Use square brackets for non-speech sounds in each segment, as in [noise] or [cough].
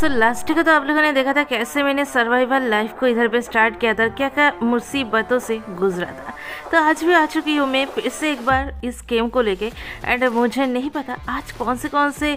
so last का तो आप लोगों ने देखा था कैसे मैंने सर्वाइवल लाइफ को इधर पे स्टार्ट किया था क्या क्या मुसीबतों से गुजरा था तो आज भी आ चुकी हूँ मैं फिर से एक बार इस गेम को लेके एंड मुझे नहीं पता आज कौन से कौन से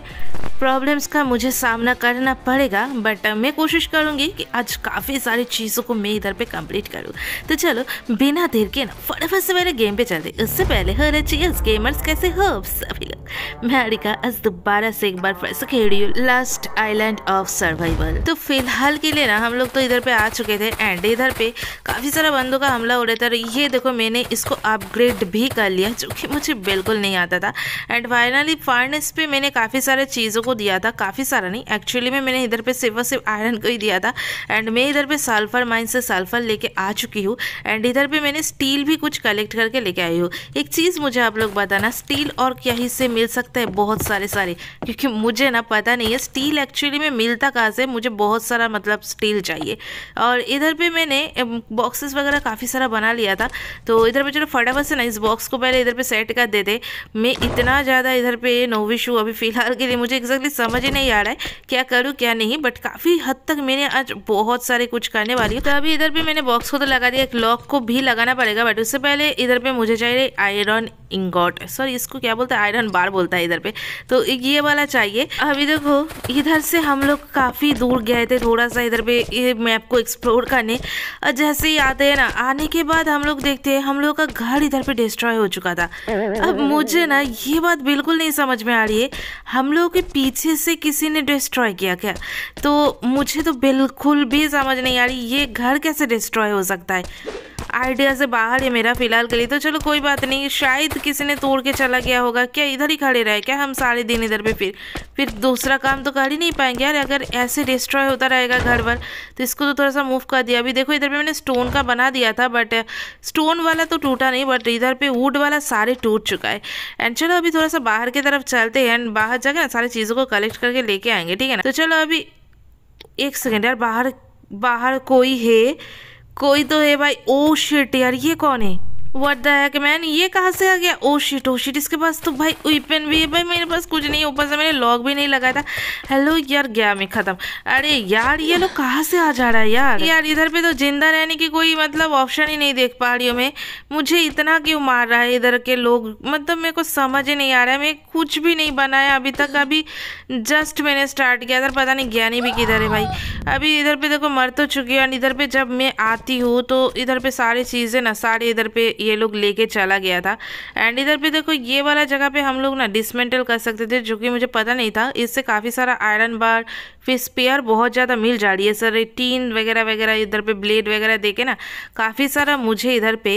प्रॉब्लम्स का मुझे सामना करना पड़ेगा बट मैं कोशिश करूँगी कि आज काफ़ी सारी चीज़ों को मैं इधर पर कंप्लीट करूँ तो चलो बिना देर के ना फटाफट से मेरे गेम पे चलते उससे पहले हो रहे चीज गेमर्स कैसे हो सभी लोग मैं अरिका आज दोबारा से एक बार फिर से खेल रही हूँ लास्ट आईलैंड ऑफ सर्वाइवल तो फिलहाल के लिए ना हम लोग तो इधर पे आ चुके थे एंड इधर पे काफ़ी सारा बंदों का हमला हो रहा था ये देखो मैंने इसको अपग्रेड भी कर लिया जो कि मुझे बिल्कुल नहीं आता था एंड फाइनली फर्नेस पे मैंने काफ़ी सारे चीज़ों को दिया था काफ़ी सारा नहीं एक्चुअली में मैंने इधर पे सिर्फ और सिर्फ आयरन को ही दिया था एंड मैं इधर पे सल्फर माइन से सल्फर लेके आ चुकी हूँ एंड इधर पे मैंने स्टील भी कुछ कलेक्ट करके लेके आई हूँ एक चीज़ मुझे आप लोग बताना स्टील और क्या ही से मिल सकता है बहुत सारे सारे क्योंकि मुझे ना पता नहीं है स्टील एक्चुअली में मिल मिलता कहाँ से मुझे बहुत सारा मतलब स्टील चाहिए और इधर पे मैंने बॉक्सेस वगैरह काफ़ी सारा बना लिया था तो इधर पे चलो फटाफट से ना इस बॉक्स को पहले इधर पे सेट कर देते मैं इतना ज़्यादा इधर पे नोविश हूँ अभी फ़िलहाल के लिए मुझे एक्जैक्टली समझ ही नहीं आ रहा है क्या करूँ क्या नहीं बट काफ़ी हद तक मैंने आज बहुत सारे कुछ करने वाली हूँ तो अभी इधर पर मैंने बॉक्स को तो लगा दिया एक लॉक को भी लगाना पड़ेगा बट उससे पहले इधर पर मुझे चाहिए आयरन इंगॉट सॉरी इसको क्या बोलता है आयरन बार बोलता है इधर पे तो ये वाला चाहिए अभी देखो इधर से हम लोग काफ़ी दूर गए थे थोड़ा सा इधर पे ये मैप को एक्सप्लोर करने और जैसे ही आते हैं ना आने के बाद हम लोग देखते हैं हम लोग का घर इधर पे डिस्ट्रॉय हो चुका था अब मुझे ना ये बात बिल्कुल नहीं समझ में आ रही है हम लोगों के पीछे से किसी ने डिस्ट्रॉय किया क्या तो मुझे तो बिल्कुल भी समझ नहीं आ रही ये घर कैसे डिस्ट्रॉय हो सकता है आइडिया से बाहर है मेरा फ़िलहाल के लिए तो चलो कोई बात नहीं शायद किसी ने तोड़ के चला गया होगा क्या इधर ही खड़े रहे क्या हम सारे दिन इधर पे फिर फिर दूसरा काम तो कर ही नहीं पाएंगे यार अगर ऐसे डिस्ट्रॉय होता रहेगा घर पर तो इसको तो थोड़ा सा मूव कर दिया अभी देखो इधर पे मैंने स्टोन का बना दिया था बट स्टोन वाला तो टूटा नहीं बट इधर पे वुड वाला सारे टूट चुका है एंड चलो अभी थोड़ा सा बाहर की तरफ चलते हैं एंड बाहर जाके ना सारी चीज़ों को कलेक्ट करके लेके आएंगे ठीक है ना तो चलो अभी एक सेकेंड यार बाहर बाहर कोई है कोई तो है भाई ओ शिट यार ये कौन है व्हाट द हैक मैन ये कहाँ से आ गया ओ शिट ओ शिट इसके पास तो भाई वेपन भी है भाई मेरे पास कुछ नहीं ऊपर से मैंने लॉक भी नहीं लगाया था हेलो यार गया मैं ख़त्म अरे यार ये लोग कहाँ से आ जा रहा है यार यार इधर पे तो जिंदा रहने की कोई मतलब ऑप्शन ही नहीं देख पा रही हूँ मैं मुझे इतना क्यों मार रहा है इधर के लोग मतलब मेरे को समझ ही नहीं आ रहा है मैं कुछ भी नहीं बनाया अभी तक अभी जस्ट मैंने स्टार्ट किया इधर पता नहीं ज्ञानी भी किधर है भाई अभी इधर पे देखो मर तो चुकी है और इधर पे जब मैं आती हूँ तो इधर पे सारी चीज़ें ना सारे इधर पे ये लोग लेके चला गया था एंड इधर पे देखो ये वाला जगह पे हम लोग ना डिसमेंटल कर सकते थे जो कि मुझे पता नहीं था इससे काफ़ी सारा आयरन बार फिर स्पेयर बहुत ज़्यादा मिल जा रही है सर टीन वगैरह वगैरह इधर पे ब्लेड वगैरह देखे ना काफ़ी सारा मुझे इधर पे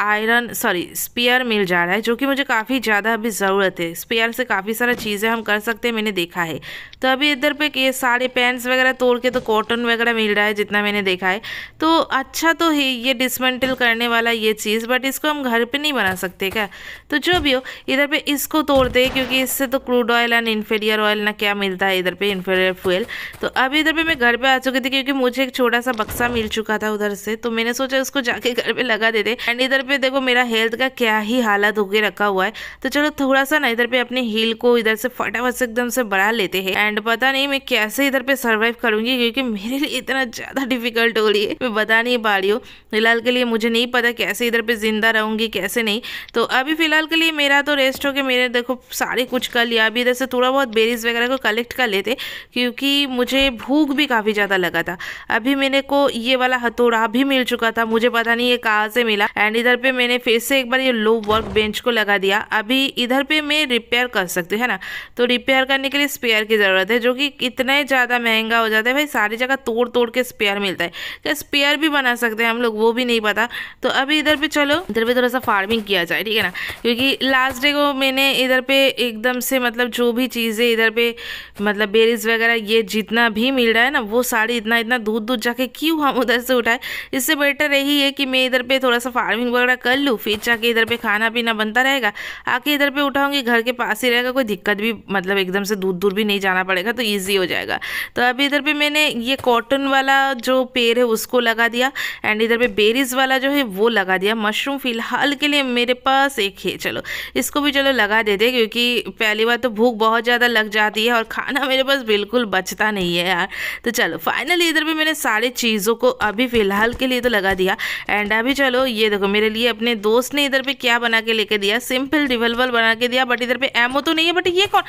आयरन सॉरी स्पेयर मिल जा रहा है जो कि मुझे काफ़ी ज़्यादा अभी ज़रूरत है स्पेयर से काफ़ी सारा चीज़ें हम कर सकते हैं मैंने देखा है तो अभी इधर पे ये सारे पैंट्स वगैरह तोड़ के तो कॉटन वगैरह मिल रहा है जितना मैंने देखा है तो अच्छा तो है ये डिसमेंटल करने वाला ये चीज़ बट इसको हम घर पर नहीं बना सकते क्या तो जो भी हो इधर पर इसको तोड़ते क्योंकि इससे तो crude oil and inferior oil ना क्या मिलता है इधर पर इन्फेरियर फ्यूल तो अभी इधर पे मैं घर पे आ चुकी थी क्योंकि मुझे एक छोटा सा बक्सा मिल चुका था उधर से तो मैंने सोचा उसको जाके घर पे लगा देते एंड इधर पे देखो मेरा हेल्थ का क्या ही हालत होके रखा हुआ है तो चलो थोड़ा सा ना इधर पे अपने हील को इधर से फटाफट से एकदम से बढ़ा लेते हैं एंड पता नहीं मैं कैसे इधर पे सर्वाइव करूंगी क्योंकि मेरे लिए इतना ज़्यादा डिफिकल्ट हो रही है मैं बता नहीं पा रही हूँ फिलहाल के लिए मुझे नहीं पता कैसे इधर पर जिंदा रहूंगी कैसे नहीं तो अभी फिलहाल के लिए मेरा तो रेस्ट हो गया मेरे देखो सारे कुछ कर लिया अभी इधर से थोड़ा बहुत बेरीज वगैरह को कलेक्ट कर लेते क्योंकि मुझे भूख भी काफ़ी ज़्यादा लगा था अभी मेरे को ये वाला हथौड़ा भी मिल चुका था मुझे पता नहीं ये कहाँ से मिला एंड इधर पे मैंने फिर से एक बार ये लो वर्क बेंच को लगा दिया अभी इधर पे मैं रिपेयर कर सकती हूँ है ना तो रिपेयर करने के लिए स्पेयर की ज़रूरत है जो कि इतना ही ज़्यादा महंगा हो जाता है भाई सारी जगह तोड़ तोड़ के स्पेयर मिलता है क्या स्पेयर भी बना सकते हैं हम लोग वो भी नहीं पता तो अभी इधर पे चलो इधर पे थोड़ा सा फार्मिंग किया जाए ठीक है ना क्योंकि लास्ट डे को मैंने इधर पे एकदम से मतलब जो भी चीज़ें इधर पे मतलब बेरीज वगैरह ये जितना भी मिल रहा है ना वो साड़ी इतना इतना दूध दूध जाके क्यों हम उधर से उठाए इससे बेटर यही है कि मैं इधर पे थोड़ा सा फार्मिंग वगैरह कर लूँ फिर जाके इधर पे खाना पीना बनता रहेगा आके इधर पे उठाऊंगी घर के पास ही रहेगा कोई दिक्कत भी मतलब एकदम से दूर दूर भी नहीं जाना पड़ेगा तो ईजी हो जाएगा तो अभी इधर पर मैंने ये कॉटन वाला जो पेड़ है उसको लगा दिया एंड इधर पर बेरीज वाला जो है वो लगा दिया मशरूम फिलहाल के लिए मेरे पास एक है चलो इसको भी चलो लगा देते क्योंकि पहली बार तो भूख बहुत ज़्यादा लग जाती है और खाना मेरे पास बिल्कुल बच बचता नहीं है यार तो चलो फाइनली इधर भी मैंने सारे चीज़ों को अभी फ़िलहाल के लिए तो लगा दिया एंड अभी चलो ये देखो मेरे लिए अपने दोस्त ने इधर पे क्या बना के लेके दिया सिंपल रिवल्वर बना के दिया बट इधर पे एमओ तो नहीं है बट ये कौन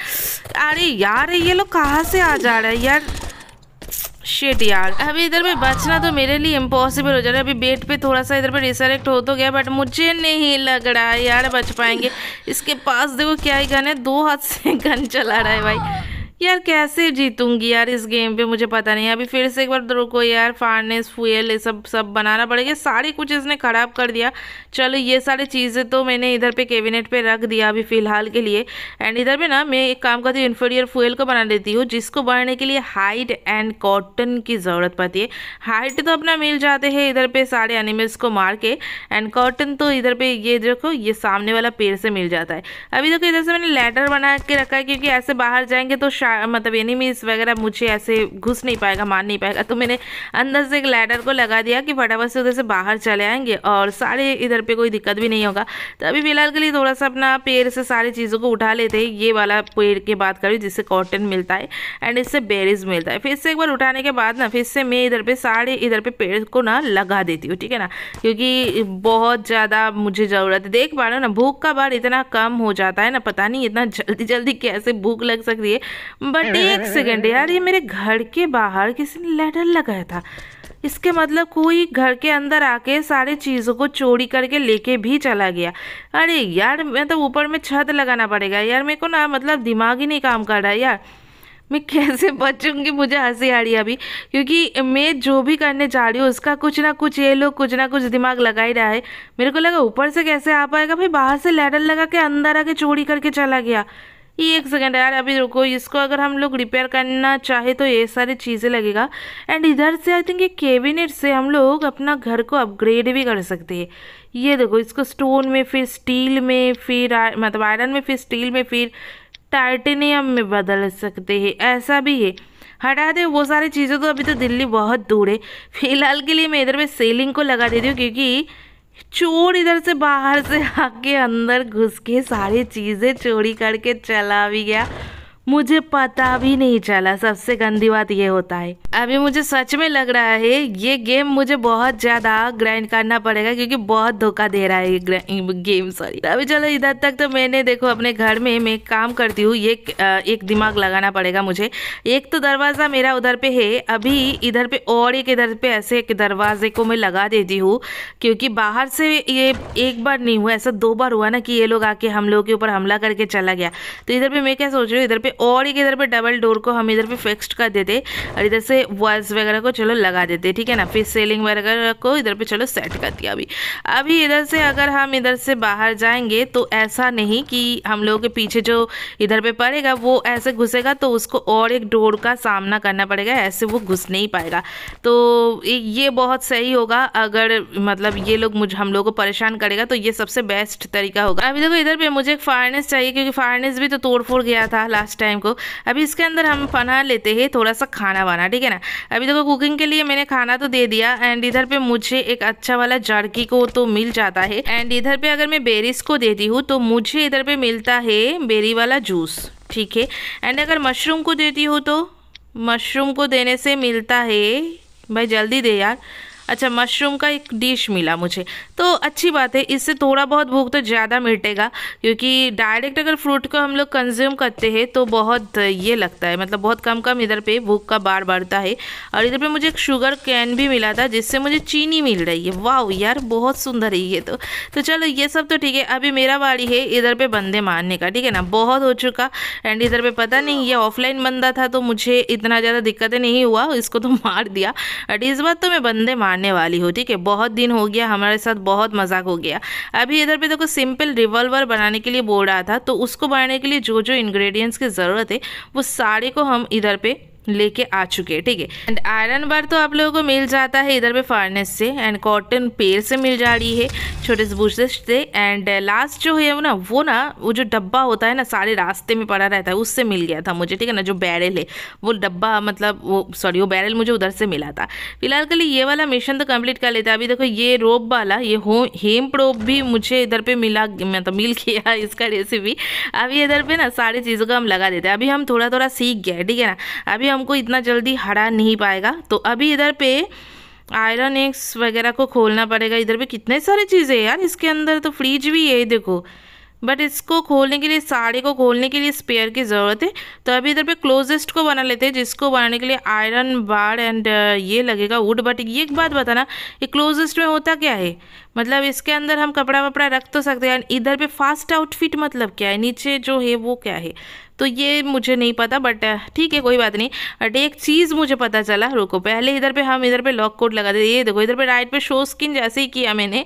अरे यार ये लोग कहाँ से आ जा रहा है यार शेट यार अभी इधर में बचना तो मेरे लिए इम्पॉसिबल हो जा रहा है अभी बेट पे थोड़ा सा इधर पे रिसरेक्ट हो तो गया बट मुझे नहीं लग रहा है यार बच पाएंगे इसके पास देखो क्या ही गन है दो हाथ से गन चला रहा है भाई यार कैसे जीतूंगी यार इस गेम पे मुझे पता नहीं अभी फिर से एक बार रुको यार फारनेस फ्यूल ये सब सब बनाना पड़ेगा सारी कुछ इसने ख़राब कर दिया चलो ये सारी चीज़ें तो मैंने इधर पे कैबिनेट पे रख दिया अभी फ़िलहाल के लिए एंड इधर पे ना मैं एक काम करती हूँ इन्फेरियर फ्यूल को बना देती हूँ जिसको बनाने के लिए हाइट एंड कॉटन की ज़रूरत पड़ती है हाइट तो अपना मिल जाते हैं इधर पे सारे एनिमल्स को मार के एंड कॉटन तो इधर पे ये देखो ये सामने वाला पेड़ से मिल जाता है अभी देखो इधर से मैंने लेटर बना के रखा है क्योंकि ऐसे बाहर जाएंगे तो शायद मतलब एनिमीज वगैरह मुझे ऐसे घुस नहीं पाएगा मार नहीं पाएगा तो मैंने अंदर से एक लैडर को लगा दिया कि फटाफट से उधर से बाहर चले आएंगे और सारे इधर पे कोई दिक्कत भी नहीं होगा तो अभी फिलहाल के लिए थोड़ा सा अपना पेड़ से सारी चीज़ों को उठा लेते हैं ये वाला पेड़ की बात करूँ जिससे कॉटन मिलता है एंड इससे बेरीज मिलता है फिर से एक बार उठाने के बाद ना फिर से मैं इधर पे सारे इधर पे पेड़ को ना लगा देती हूँ ठीक है ना क्योंकि बहुत ज़्यादा मुझे ज़रूरत है देख पा रहे हो ना भूख का बार इतना कम हो जाता है ना पता नहीं इतना जल्दी जल्दी कैसे भूख लग सकती है बट [laughs] एक सेकेंड यार ये मेरे घर के बाहर किसी ने लेटर लगाया था इसके मतलब कोई घर के अंदर आके सारे चीज़ों को चोरी करके लेके भी चला गया अरे यार मैं तो ऊपर में छत लगाना पड़ेगा यार मेरे को ना मतलब दिमाग ही नहीं काम कर रहा यार मैं [laughs] कैसे बचूंगी मुझे हंसी आ रही है अभी क्योंकि मैं जो भी करने जा रही हूँ उसका कुछ ना कुछ ये लोग कुछ ना कुछ दिमाग लगा ही रहा है मेरे को लगा ऊपर से कैसे आ पाएगा भाई बाहर से लैडर लगा के अंदर आके चोरी करके चला गया ये एक सेकेंड यार अभी रुको इसको अगर हम लोग रिपेयर करना चाहे तो ये सारी चीज़ें लगेगा एंड इधर से आई थिंक ये कैबिनेट से हम लोग अपना घर को अपग्रेड भी कर सकते हैं ये देखो इसको स्टोन में फिर स्टील में फिर मतलब आयरन में फिर स्टील में फिर टाइटेनियम में बदल सकते हैं ऐसा भी है हटा दे वो सारी चीज़ें तो अभी तो दिल्ली बहुत दूर है फिलहाल के लिए मैं इधर में सेलिंग को लगा देती हूँ क्योंकि चोर इधर से बाहर से आके अंदर घुस के सारी चीज़ें चोरी करके चला भी गया मुझे पता भी नहीं चला सबसे गंदी बात ये होता है अभी मुझे सच में लग रहा है ये गेम मुझे बहुत ज़्यादा ग्राइंड करना पड़ेगा क्योंकि बहुत धोखा दे रहा है ये गेम सॉरी अभी चलो इधर तक तो मैंने देखो अपने घर में मैं काम करती हूँ ये एक दिमाग लगाना पड़ेगा मुझे एक तो दरवाज़ा मेरा उधर पे है अभी इधर पे और एक इधर पे ऐसे एक दरवाजे को मैं लगा देती हूँ क्योंकि बाहर से ये एक बार नहीं हुआ ऐसा दो बार हुआ ना कि ये लोग आके हम लोगों के ऊपर हमला करके चला गया तो इधर पे मैं क्या सोच रही हूँ इधर पे और एक इधर पे डबल डोर को हम इधर पे फिक्स्ड कर देते और इधर से वॉल्स वगैरह को चलो लगा देते ठीक है ना फिर सेलिंग वगैरह को इधर पे चलो सेट कर दिया अभी अभी इधर से अगर हम इधर से बाहर जाएंगे तो ऐसा नहीं कि हम लोगों के पीछे जो इधर पे पड़ेगा वो ऐसे घुसेगा तो उसको और एक डोर का सामना करना पड़ेगा ऐसे वो घुस नहीं पाएगा तो ये बहुत सही होगा अगर मतलब ये लोग मुझे हम लोग को परेशान करेगा तो ये सबसे बेस्ट तरीका होगा अभी देखो इधर पे मुझे एक फायरनेस चाहिए क्योंकि फायरनेस भी तो तोड़ फोड़ गया था लास्ट टाइम को अभी इसके अंदर हम बना लेते हैं थोड़ा सा खाना वाना ठीक है ना अभी देखो कुकिंग के लिए मैंने खाना तो दे दिया एंड इधर पे मुझे एक अच्छा वाला जर्की को तो मिल जाता है एंड इधर पे अगर मैं बेरीज को देती हूँ तो मुझे इधर पे मिलता है बेरी वाला जूस ठीक है एंड अगर मशरूम को देती हूँ तो मशरूम को देने से मिलता है भाई जल्दी दे यार अच्छा मशरूम का एक डिश मिला मुझे तो अच्छी बात है इससे थोड़ा बहुत भूख तो ज़्यादा मिटेगा क्योंकि डायरेक्ट अगर फ्रूट को हम लोग कंज्यूम करते हैं तो बहुत ये लगता है मतलब बहुत कम कम इधर पे भूख का बार बढ़ता है और इधर पे मुझे एक शुगर कैन भी मिला था जिससे मुझे चीनी मिल रही है वाह यार बहुत सुंदर है ये तो तो चलो ये सब तो ठीक है अभी मेरा बारी है इधर पर बंदे मारने का ठीक है ना बहुत हो चुका एंड इधर पर पता नहीं ये ऑफलाइन बंदा था तो मुझे इतना ज़्यादा दिक्कतें नहीं हुआ इसको तो मार दिया एंड इस बार तो मैं बंदे मार मारने वाली हो ठीक है बहुत दिन हो गया हमारे साथ बहुत मजाक हो गया अभी इधर पे देखो सिंपल रिवॉल्वर बनाने के लिए बोल रहा था तो उसको बनाने के लिए जो जो इन्ग्रीडियंट्स की ज़रूरत है वो सारे को हम इधर पे लेके आ चुके हैं ठीक है एंड आयरन बार तो आप लोगों को मिल जाता है इधर पे फार्नेस से एंड कॉटन पेड़ से मिल जा रही है छोटे से बूसे से एंड लास्ट uh, जो है वो ना वो ना वो जो डब्बा होता है ना सारे रास्ते में पड़ा रहता है उससे मिल गया था मुझे ठीक है ना जो बैरल है वो डब्बा मतलब वो सॉरी वो बैरल मुझे उधर से मिला था फिलहाल के लिए ये वाला मिशन तो कम्प्लीट कर लेते हैं अभी देखो ये रोप वाला ये हो हेम्प रोप भी मुझे इधर पर मिला मतलब मिल गया [laughs] इसका रेसिपी अभी इधर पर ना सारी चीज़ों का हम लगा देते हैं अभी हम थोड़ा थोड़ा सीख गए ठीक है ना अभी हमको इतना जल्दी हरा नहीं पाएगा तो अभी इधर पे आयरन एक्स वगैरह को खोलना पड़ेगा इधर पे कितने सारे चीज़ें यार इसके अंदर तो फ्रिज भी है देखो बट इसको खोलने के लिए साड़े को खोलने के लिए स्पेयर की ज़रूरत है तो अभी इधर पे क्लोजेस्ट को बना लेते हैं जिसको बनाने के लिए आयरन बार एंड ये लगेगा वुड बट ये एक बात बताना ये क्लोजेस्ट में होता क्या है मतलब इसके अंदर हम कपड़ा वपड़ा रख तो सकते हैं इधर पे फास्ट आउटफिट मतलब क्या है नीचे जो है वो क्या है तो ये मुझे नहीं पता बट ठीक है कोई बात नहीं बट एक चीज़ मुझे पता चला रुको पहले इधर पे हम इधर पे लॉक कोड लगा देते ये देखो इधर पे राइट पे शो स्किन जैसे ही किया मैंने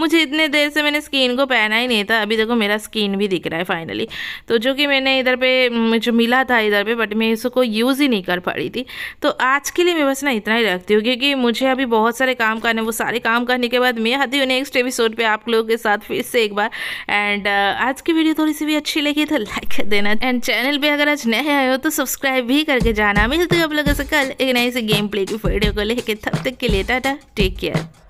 मुझे इतने देर से मैंने स्किन को पहना ही नहीं था अभी देखो मेरा स्किन भी दिख रहा है फाइनली तो जो कि मैंने इधर पे मुझे मिला था इधर पर बट मैं इसको यूज़ ही नहीं कर पा रही थी तो आज के लिए मैं बस ना इतना ही रखती हूँ क्योंकि मुझे अभी बहुत सारे काम करने वो सारे काम करने के बाद मैं आती हूँ नेक्स्ट एपिसोड पर आप लोगों के साथ फिर से एक बार एंड आज की वीडियो थोड़ी सी भी अच्छी लगी तो लाइक [laughs] देना एंड चैनल पे अगर आज नए आए हो तो सब्सक्राइब भी करके जाना मिलते हैं आप लोगों से कल एक नई से गेम प्ले की वीडियो को लेके तब तक के लिए टाटा टेक केयर